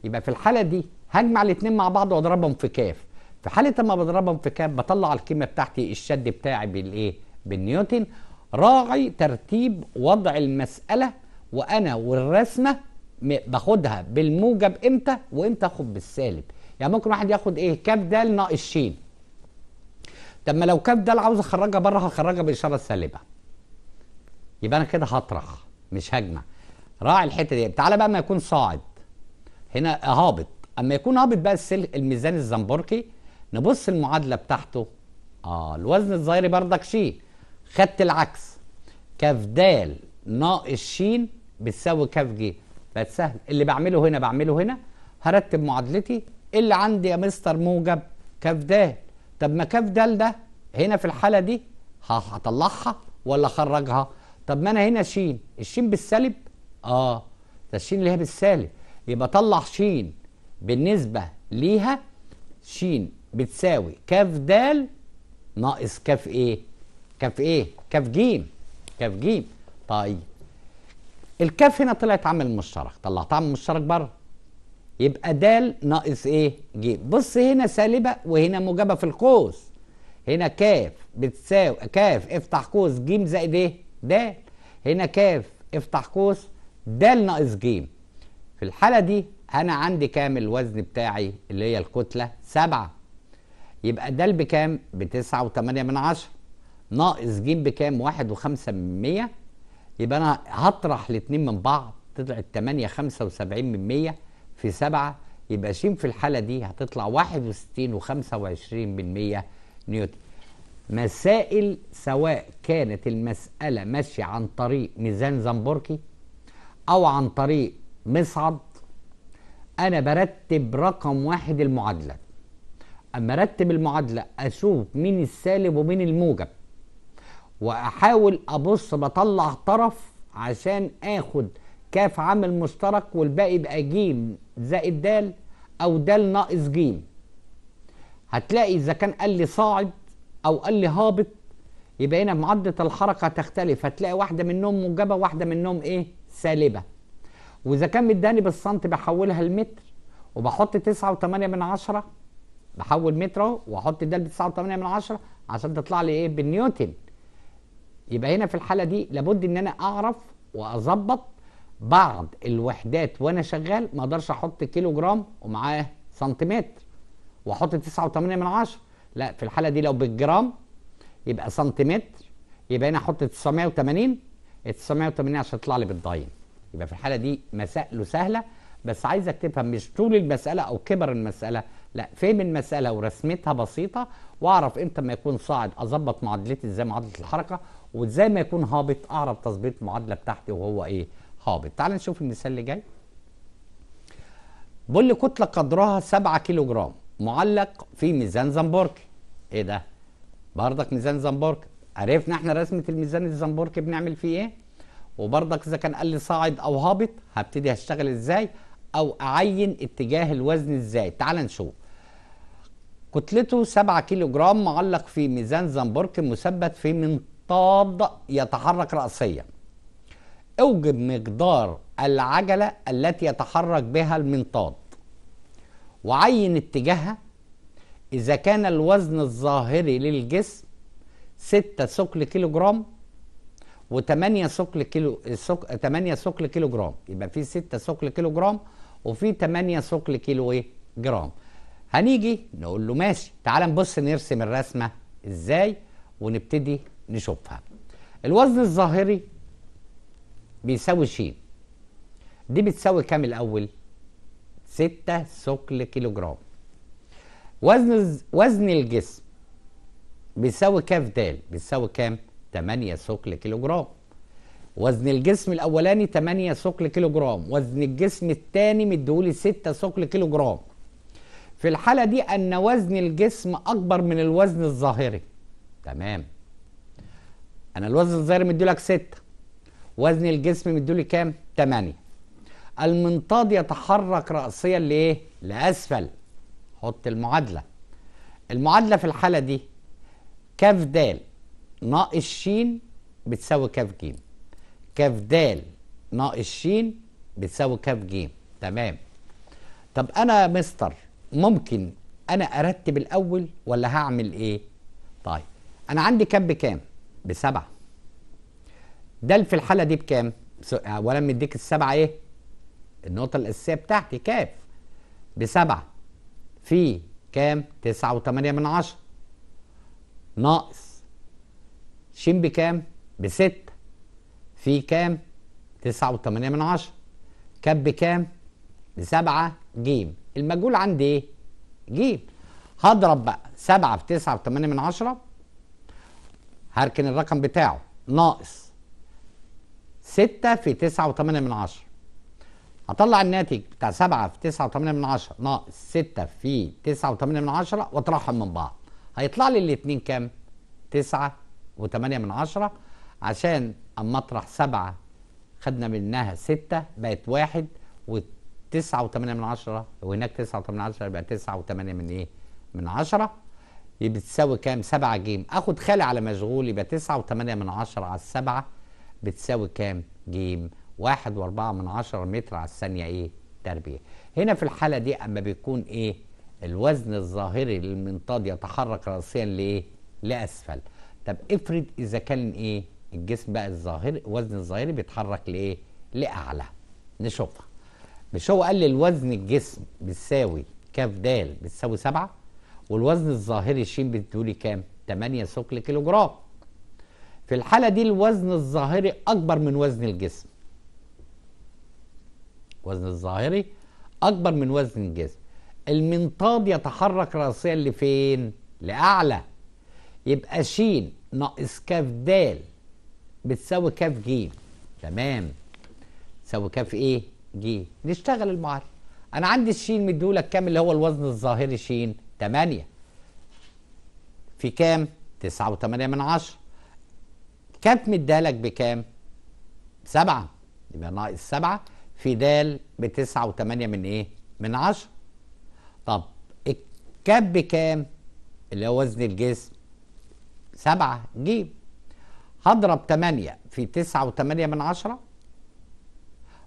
يبقى في الحاله دي هجمع الاثنين مع بعض واضربهم في كاف في حاله اما بضربهم في كاف بطلع القيمه بتاعتي الشد بتاعي بالايه بالنيوتن راعي ترتيب وضع المساله وانا والرسمه باخدها بالموجب امتى وامتى اخد بالسالب يعني ممكن واحد ياخد ايه كاف د ناقص ش طب ما لو كاف د عاوز اخرجها بره هخرجها بالاشاره السالبه يبقى انا كده هطرخ مش هجمع راعي الحته دي تعالى بقى ما يكون صاعد هنا هابط اما يكون هابط بقى السل الميزان الزنبركي نبص المعادله بتاعته اه الوزن الظاهري بردك ش خدت العكس كاف د ناقص ش بتساوي كاف ج بقت سهل اللي بعمله هنا بعمله هنا هرتب معادلتي اللي عندي يا مستر موجب كاف د طب ما كاف د ده هنا في الحاله دي هطلعها ولا اخرجها طب ما انا هنا ش الش بالسالب اه ده الش اللي هي بالسالب يبقى طلع ش بالنسبه ليها ش بتساوي كاف د ناقص كاف ايه كاف ايه كاف ج كاف ج طيب الكاف هنا طلعت عامل مشترك طلعت عامل مشترك بره يبقى د ناقص ايه ج بص هنا سالبه وهنا موجبه في القوس هنا كاف بتساوي كاف افتح قوس ج زائد ايه د هنا كاف افتح قوس د ناقص ج في الحاله دي انا عندي كام الوزن بتاعي اللي هي الكتله سبعة يبقى د بكام بتسعة وتمانية من عشرة ناقص ج بكام واحد وخمسة من مية يبقى انا هطرح الاثنين من بعض تطلع 8 75 من 100 في 7 يبقى ش في الحالة دي هتطلع 61 و25 من 100 نيوتن مسائل سواء كانت المسألة ماشية عن طريق ميزان زنبوركي أو عن طريق مصعد أنا برتب رقم واحد المعادلة أما أرتب المعادلة أشوف مين السالب ومين الموجب واحاول ابص بطلع طرف عشان اخد كاف عامل مشترك والباقي يبقى جيم زائد دال او دال ناقص جيم هتلاقي اذا كان قال لي صاعد او قال لي هابط يبقى هنا معدة الحركة تختلف هتلاقي واحدة منهم موجبة واحدة منهم ايه سالبة واذا كان مداني بالسنت بحولها لمتر وبحط تسعة وتمانية من عشرة بحول متر اهو واحط دال بتسعة وتمانية من عشرة عشان تطلع لي ايه بالنيوتن يبقى هنا في الحاله دي لابد ان انا اعرف واظبط بعض الوحدات وانا شغال ما اقدرش احط كيلو جرام ومعاه سنتيمتر واحط 9.8 من عشر. لا في الحاله دي لو بالجرام يبقى سنتيمتر يبقى هنا احط 980 980 عشان يطلع لي بالضاين يبقى في الحاله دي مسائله سهله بس عايزك تفهم مش طول المساله او كبر المساله لا فهم المساله ورسمتها بسيطه واعرف امتى ما يكون صاعد اظبط معادلتي ازاي معادله الحركه وازاي ما يكون هابط اعرف تظبيط المعادله بتاعتي وهو ايه هابط تعال نشوف المثال اللي جاي بول كتله قدرها 7 كيلو جرام معلق في ميزان زنبرك ايه ده بردك ميزان زنبرك عرفنا احنا رسمه الميزان الزنبوركي بنعمل فيه ايه وبردك اذا كان قال لي صاعد او هابط هبتدي هشتغل ازاي او اعين اتجاه الوزن ازاي تعال نشوف كتلته 7 كيلو جرام معلق في ميزان زنبرك مثبت في منطقه طاد يتحرك رأسيا اوجب مقدار العجلة التي يتحرك بها المنطاد وعين اتجاهها إذا كان الوزن الظاهري للجسم 6 ثقل كيلو جرام و8 ثقل كيلو 8 ثقل كيلو جرام يبقى في 6 ثقل كيلو جرام وفي 8 ثقل كيلو ايه جرام هنيجي نقول له ماشي تعال نبص نرسم الرسمه ازاي ونبتدي نشوفها الوزن الظاهري بيساوي ش دي بتساوي كام الاول 6 ثقل كيلو جرام وزن وزن الجسم بيساوي كاف د بيساوي كام 8 ثقل كيلو جرام وزن الجسم الاولاني 8 ثقل كيلو جرام وزن الجسم الثاني مديهولي 6 ثقل كيلو جرام في الحاله دي ان وزن الجسم اكبر من الوزن الظاهري تمام انا الوزن الظاهر مديلك 6 وزن الجسم مديلي كام 8 المنطاد يتحرك رأسيا لايه لأسفل حط المعادلة المعادلة في الحالة دي كاف د ناقص ش بتساوي كاف ج كاف د ناقص ش بتساوي كاف ج تمام طب انا مستر ممكن انا ارتب الاول ولا هعمل ايه طيب انا عندي كام بكام بسبعة ده في الحالة دي بكام؟ أولا مديك السبعة إيه؟ النقطة الأساسية بتاعتي كاف بسبعة في كام؟ تسعة وتمانية من عشرة ناقص شين بكام؟ بستة في كام؟ تسعة وتمانية من عشرة كاب بكام؟ بسبعة جيم المجهول عندي إيه؟ جيم هضرب بقى سبعة في تسعة وتمانية من عشرة هركن الرقم بتاعه ناقص 6 في 9.8 من 10 هطلع الناتج بتاع 7 في 9.8 من 10 ناقص 6 في 9.8 من 10 واطرحهم من بعض هيطلع لي الاثنين كام 9 و8 من 10 عشان اما اطرح 7 خدنا منها 6 بقت 1 و 9 و8 من 10 وهناك 9 و8 من 10 يبقى 9 و8 من ايه من 10 يبقى تساوي كام 7 جيم اخد خالي على مشغول يبقى 9 و8 من 10 على 7 بتساوي كام جيم 1 و4 من 10 متر على الثانية ايه تربيع هنا في الحالة دي اما بيكون ايه الوزن الظاهري للمنطاد يتحرك راسيا لايه لاسفل طب افرض اذا كان ايه الجسم بقى الظاهري الوزن الظاهري بيتحرك لايه لاعلى نشوفها مش هو قال لي الوزن الجسم بتساوي كاف د بتساوي 7 والوزن الظاهري ش بتقولي كام 8 ثقل كيلو جرام في الحالة دي الوزن الظاهري أكبر من وزن الجسم الوزن الظاهري أكبر من وزن الجسم المنطاد يتحرك رأسيا لفين؟ لأعلى يبقى ش ناقص كاف د بتساوي كاف ج تمام تساوي كاف ايه؟ ج نشتغل المعادلة أنا عندي الشين مديهولك كام اللي هو الوزن الظاهري شين؟ 8 في كام؟ 9 و8 من 10 كانت مدالك بكام؟ 7 يبقى ناقص 7 في د ب و8 من ايه؟ من 10 طب الكاب بكام؟ اللي هو وزن الجسم 7 ج هضرب 8 في 9 و8 من 10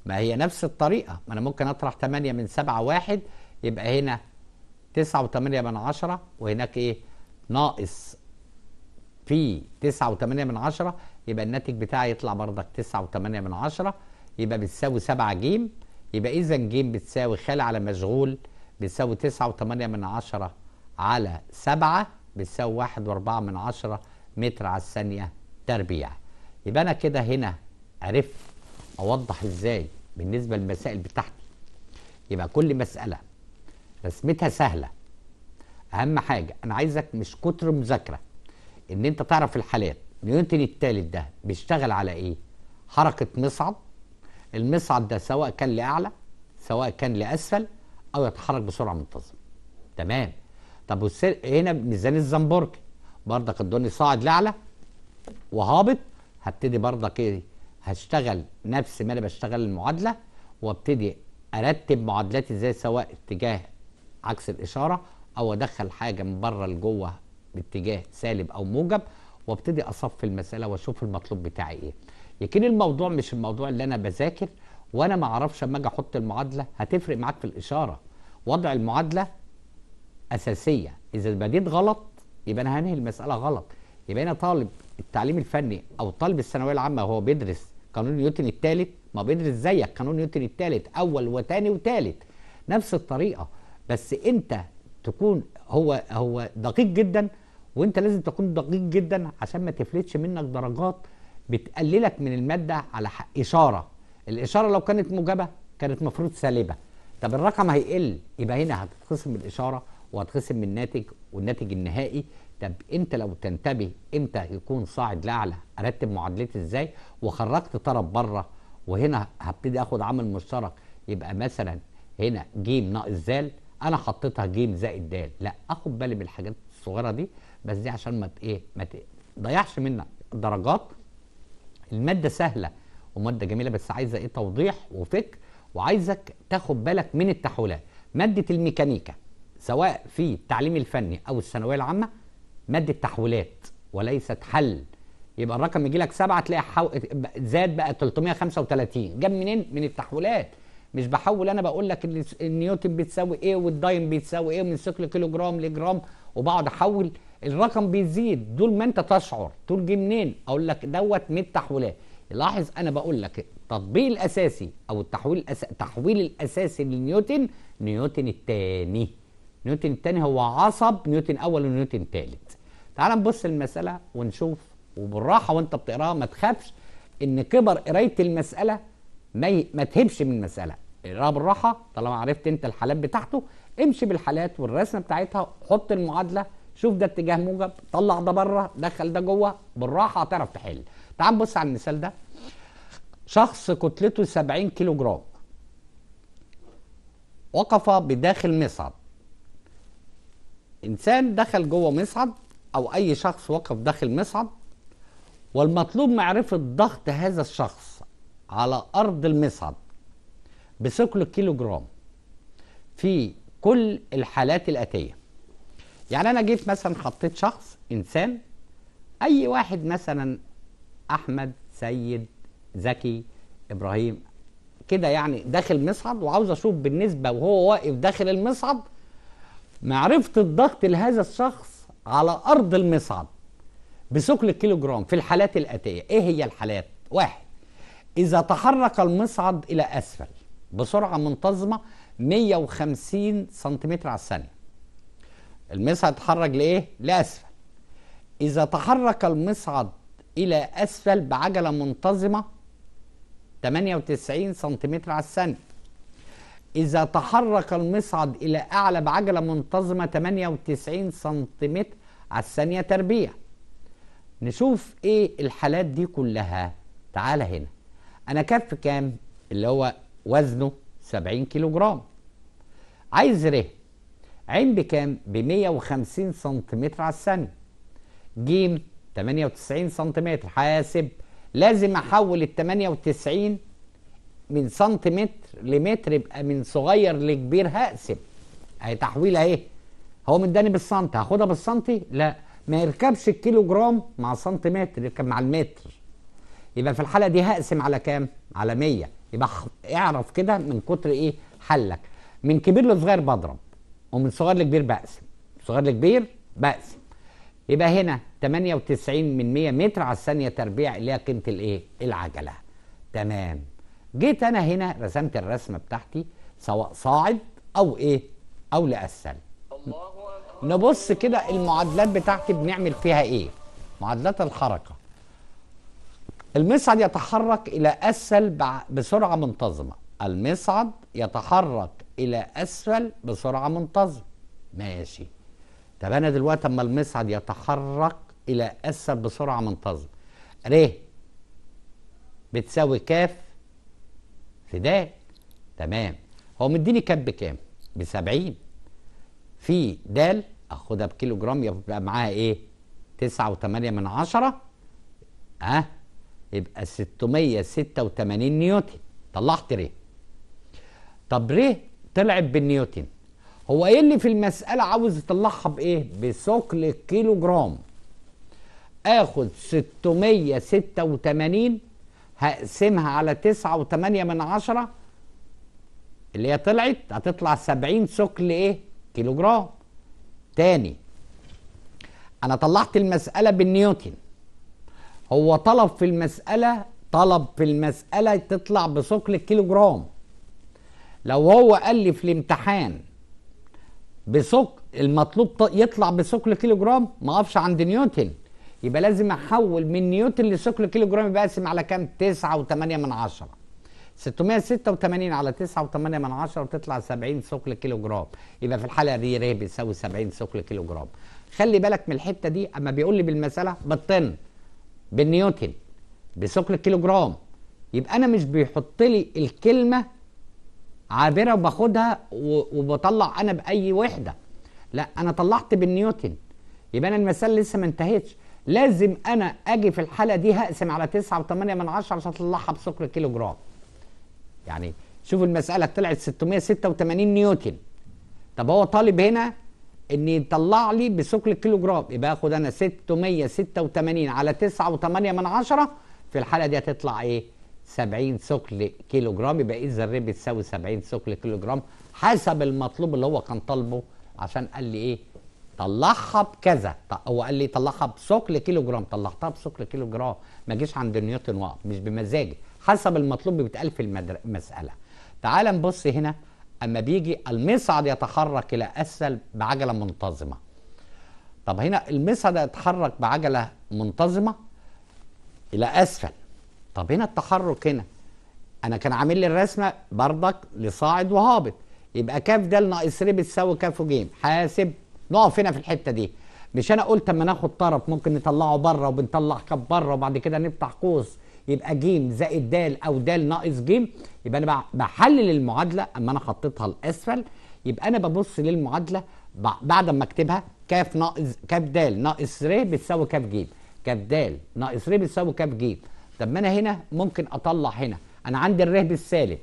ما هي نفس الطريقة ما أنا ممكن أطرح 8 من 7 واحد يبقى هنا تسعة وتمانية من عشرة وهناك ايه ناقص في تسعة وتمانية من عشرة يبقى الناتج بتاعي يطلع برضك تسعة وتمانية من عشرة يبقى بتساوي سبعة جيم يبقى اذا جيم بتساوي خال على مشغول بتساوي تسعة وتمانية من عشرة على سبعة بتساوي واحد واربعة من عشرة متر على الثانية تربيع يبقى انا كده هنا عرفت اوضح ازاي بالنسبة للمسائل بتاعتي يبقى كل مسألة رسمتها سهله اهم حاجه انا عايزك مش كتر مذاكره ان انت تعرف الحالات نيوتن الثالث ده بيشتغل على ايه حركه مصعد المصعد ده سواء كان لاعلى سواء كان لاسفل او يتحرك بسرعه منتظمه تمام طب هنا ميزان الزنبرك برضك الدنيا صاعد لاعلى وهابط هبتدي برضك ايه هشتغل نفس ما انا بشتغل المعادله وابتدي ارتب معادلاتي ازاي سواء اتجاه عكس الاشاره او ادخل حاجه من بره لجوه باتجاه سالب او موجب وابتدي اصفي المساله واشوف المطلوب بتاعي ايه لكن الموضوع مش الموضوع اللي انا بذاكر وانا ما اعرفش اما اجي احط المعادله هتفرق معاك في الاشاره وضع المعادله اساسيه اذا بديت غلط يبقى انا هنهي المساله غلط يبقى انا طالب التعليم الفني او طالب الثانويه العامه وهو بيدرس قانون نيوتن الثالث ما بيدرس زيك قانون نيوتن الثالث اول وثاني وثالث نفس الطريقه بس انت تكون هو هو دقيق جدا وانت لازم تكون دقيق جدا عشان ما تفلتش منك درجات بتقللك من الماده على حق اشاره الاشاره لو كانت موجبه كانت مفروض سالبه طب الرقم هيقل يبقى هنا هتتخصم بالاشاره وهتقسم من الناتج والناتج النهائي طب انت لو تنتبه امتى يكون صاعد لاعلى ارتب معادلتي ازاي وخرجت طرف بره وهنا هبتدي اخد عامل مشترك يبقى مثلا هنا ج ناقص ذ انا حطيتها جيم زائد دال لا اخد بالي من الحاجات الصغيره دي بس دي عشان ما ايه ما تضيعش منك درجات الماده سهله وماده جميله بس عايزه ايه توضيح وفكر وعايزك تاخد بالك من التحولات ماده الميكانيكا سواء في التعليم الفني او الثانويه العامه ماده تحويلات وليست حل يبقى الرقم يجي لك 7 تلاقي حو... زاد بقى 335 جاب منين من التحويلات مش بحول انا بقول لك النيوتن بتساوي ايه والداين بتساوي ايه من ثقل كيلو جرام لجرام وبقعد احول الرقم بيزيد طول ما انت تشعر تقول جه منين اقول لك دوت من التحويلات لاحظ انا بقول لك التطبيق الاساسي او التحويل الأس... التحويل الاساسي لنيوتن نيوتن الثاني نيوتن الثاني هو عصب نيوتن اول ونيوتن ثالث تعال نبص المساله ونشوف وبالراحه وانت بتقراها ما تخافش ان كبر قرايه المساله ما ي... ما تهبش من المساله اقراها بالراحه طالما عرفت انت الحالات بتاعته امشي بالحالات والرسمه بتاعتها حط المعادله شوف ده اتجاه موجب طلع ده بره دخل ده جوه بالراحه هتعرف تحل تعال بص على المثال ده شخص كتلته 70 كيلو جرام وقف بداخل مصعد انسان دخل جوه مصعد او اي شخص وقف داخل مصعد والمطلوب معرفه ضغط هذا الشخص على أرض المصعد بثقل الكيلو جرام في كل الحالات الآتية يعني أنا جيت مثلا حطيت شخص إنسان أي واحد مثلا أحمد سيد زكي إبراهيم كده يعني داخل مصعد وعاوز أشوف بالنسبة وهو واقف داخل المصعد معرفة الضغط لهذا الشخص على أرض المصعد بثقل الكيلو جرام في الحالات الآتية إيه هي الحالات؟ واحد إذا تحرك المصعد إلى أسفل بسرعة منتظمة 150 سنتيمتر على الثانية المصعد اتحرك لإيه؟ لأسفل إذا تحرك المصعد إلى أسفل بعجلة منتظمة 98 سنتيمتر على الثانية إذا تحرك المصعد إلى أعلى بعجلة منتظمة 98 سنتيمتر على الثانية تربيع نشوف إيه الحالات دي كلها تعال هنا انا كف كام اللي هو وزنه 70 كيلو جرام عايز ر عين بكام ب 150 سنتيمتر على الثانيه جيم 98 سنتيمتر حاسب لازم احول ال 98 من سنتيمتر لمتر يبقى من صغير لكبير هقسم اهي تحويله ايه هو مداني بالسنتي هاخدها بالسنتي لا ما يركبش الكيلو جرام مع سنتيمتر يركب مع المتر يبقى في الحالة دي هقسم على كام؟ على 100 يبقى اعرف كده من كتر ايه حلك من كبير لصغير بضرب ومن صغير لكبير بقسم صغير لكبير بقسم يبقى هنا 98 من 100 متر على الثانية تربيع اللي هي قيمة الايه؟ العجلة تمام جيت انا هنا رسمت الرسمة بتاعتي سواء صاعد او ايه؟ او لأسل نبص كده المعادلات بتاعتي بنعمل فيها ايه؟ معادلات الحركة المصعد يتحرك إلى أسفل بسرعة منتظمة المصعد يتحرك إلى أسفل بسرعة منتظمة ماشي طب أنا دلوقتي أما المصعد يتحرك إلى أسفل بسرعة منتظمة ر بتساوي كاف في د تمام هو مديني ك بكام؟ ب 70 في د اخدها بكيلو جرام يبقى معاها ايه؟ 9.8 من عشرة ها أه؟ يبقى 686 نيوتن طلعت ري طب ري طلعت بالنيوتن هو ايه اللي في المسألة عاوز يطلعها بايه بثقل الكيلو جرام اخد 686 هقسمها على 9.8 من عشرة اللي هي طلعت هتطلع 70 ثقل ايه كيلو جرام تاني انا طلعت المسألة بالنيوتن هو طلب في المسألة طلب في المسألة تطلع بثقل الكيلو جرام لو هو قال لي في الامتحان بثقل المطلوب يطلع بثقل كيلو جرام ما اقفش عند نيوتن يبقى لازم احول من نيوتن لثقل كيلو جرام يبقى اقسم على كام 9.8 من 10 686 على 9.8 من 10 بتطلع 70 ثقل كيلو جرام يبقى في الحاله دي ريه بيساوي 70 ثقل كيلو جرام خلي بالك من الحته دي اما بيقول لي بالمساله بالطن بالنيوتن بثقل الكيلوجرام يبقى انا مش بيحط لي الكلمه عابره وباخدها وبطلع انا باي وحده لا انا طلعت بالنيوتن يبقى انا المساله لسه ما انتهتش لازم انا اجي في الحاله دي هقسم على 9.8 من 10 عشان اطلعها بثقل الكيلوجرام يعني شوف المساله طلعت 686 نيوتن طب هو طالب هنا ان يطلع لي بثقل الكيلو جرام يبقى اخد انا 686 على 9.8 من عشرة في الحاله دي هتطلع ايه 70 ثقل كيلو جرام يبقى ايه الذريه بتساوي 70 ثقل كيلو جرام حسب المطلوب اللي هو كان طالبه عشان قال لي ايه طلعها بكذا هو قال لي طلعها بثقل كيلو جرام طلعتها بثقل كيلو جرام ما جيش عند نيوتن واقف مش بمزاجي حسب المطلوب بيتقال في المساله تعال نبص هنا اما بيجي المصعد يتحرك الى اسفل بعجله منتظمه طب هنا المصعد يتحرك بعجله منتظمه الى اسفل طب هنا التحرك هنا انا كان عامل لي الرسمه بردك لصاعد وهابط يبقى كاف د ناقص ر بتساوي كاف وجيم حاسب نقف هنا في الحته دي مش انا قلت اما ناخد طرف ممكن نطلعه بره وبنطلع كف بره وبعد كده نفتح قوس يبقى ج زائد د او د ناقص ج يبقى انا بحلل المعادله اما انا حطيتها لاسفل يبقى انا ببص للمعادله بعد ما اكتبها كاف ناقص كاف د ناقص ر بتساوي كاف ج كاف د ناقص ر بتساوي كاف ج طب ما انا هنا ممكن اطلع هنا انا عندي الره بالسالب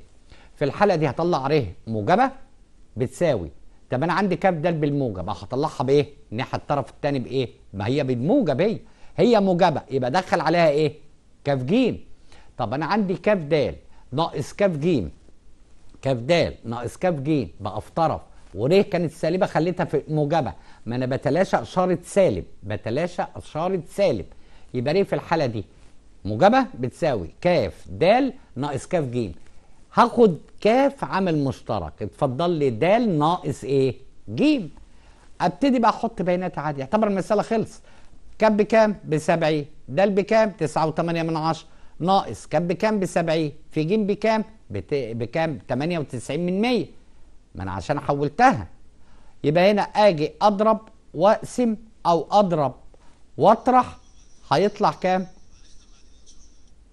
في الحاله دي هطلع ر موجبه بتساوي طب انا عندي كاف د بالموجب هطلعها بايه؟ الناحيه الطرف الثاني بايه؟ ما هي بالموجب هي هي موجبه يبقى دخل عليها ايه؟ كاف ج طب انا عندي كاف د ناقص كاف ج كاف د ناقص كاف ج بقى في طرف وريه كانت سالبه خليتها في موجبه ما انا بتلاشى اشاره سالب بتلاشى اشاره سالب يبقى ريه في الحاله دي موجبه بتساوي كاف د ناقص كاف ج هاخد كاف عامل مشترك اتفضل لي د ناقص ايه ج ابتدي بقى احط بيانات عادي اعتبر المساله خلصت كام بكام ب 70 دال بكام 9.8 من ناقص كام بكام ب 70 في ج بكام بت... بكام 98 من 100 ما انا عشان حولتها يبقى هنا اجي اضرب واقسم او اضرب واطرح هيطلع كام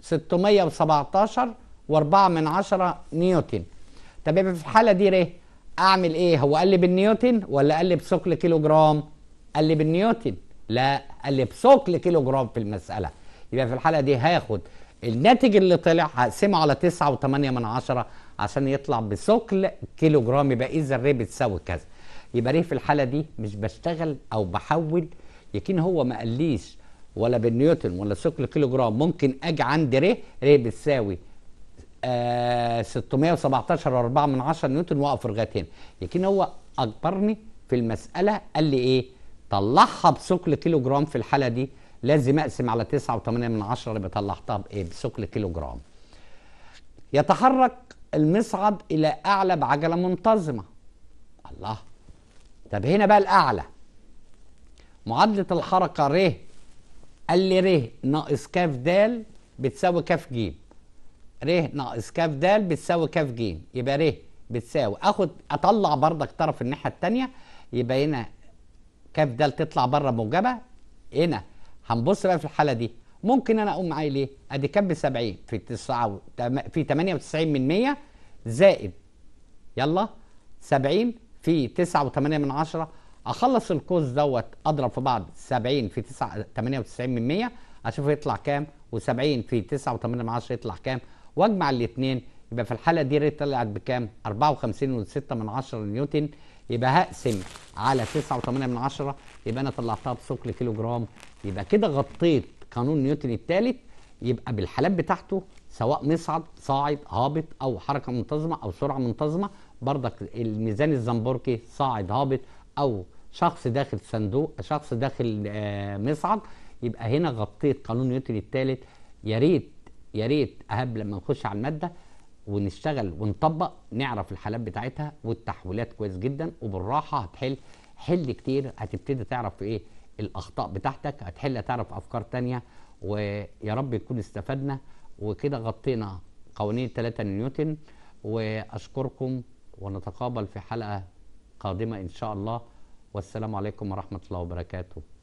617 و4 من 10 نيوتن طب يبقى في الحاله دي ايه اعمل ايه هو قال لي بالنيوتن ولا قال لي بثقل كيلو جرام قال لي بالنيوتن لا اليبسوك لكيلو جرام في المساله يبقى في الحاله دي هاخد الناتج اللي طلع هقسمه على وثمانية من عشرة عشان يطلع بثقل كيلو جرام يبقى اذا الري بتساوي كذا يبقى ليه في الحاله دي مش بشتغل او بحول يكين هو ما قاليش ولا بالنيوتن ولا ثقل كيلو جرام ممكن اجي عندي ري ري بتساوي آه 617 4 من عشرة نيوتن واقف رغاية هنا يكين هو اجبرني في المساله قال لي ايه طلعها بثقل كيلو جرام في الحاله دي لازم اقسم على 9.8 من عشرة اللي طلعتها بايه بثقل كيلو جرام يتحرك المصعد الى اعلى بعجله منتظمه الله طب هنا بقى الاعلى معادله الحركه ر لي ر ناقص ك د بتساوي ك ج ر ناقص ك د بتساوي ك ج يبقى ر بتساوي اخد اطلع بردك طرف الناحيه الثانيه يبقى هنا كاف دال تطلع بره موجبه هنا إيه هنبص بقى في الحاله دي ممكن انا اقوم معايا ليه؟ ادي كاف ب 70 في 9 في 98 من 100 زائد يلا 70 في 9.8 من 10 اخلص القوس دوت اضرب في بعض 70 في 9 98 من 100 اشوف يطلع كام و70 في 9.8 من 10 يطلع كام واجمع الاثنين يبقى في الحاله دي طلعت بكام؟ 54.6 من 10 نيوتن يبقى هقسم على 9.8 من عشرة يبقى انا طلعتها بثقل كيلو جرام يبقى كده غطيت قانون نيوتن الثالث يبقى بالحالات بتاعته سواء مصعد صاعد هابط او حركه منتظمه او سرعه منتظمه برضك الميزان الزنبوركي صاعد هابط او شخص داخل صندوق شخص داخل آه، مصعد يبقى هنا غطيت قانون نيوتن الثالث يا ريت يا ريت اهب لما نخش على الماده ونشتغل ونطبق نعرف الحالات بتاعتها والتحويلات كويس جدا وبالراحه هتحل حل كتير هتبتدي تعرف ايه الاخطاء بتاعتك هتحل تعرف افكار تانية ويا رب يكون استفدنا وكده غطينا قوانين 3 نيوتن واشكركم ونتقابل في حلقه قادمه ان شاء الله والسلام عليكم ورحمه الله وبركاته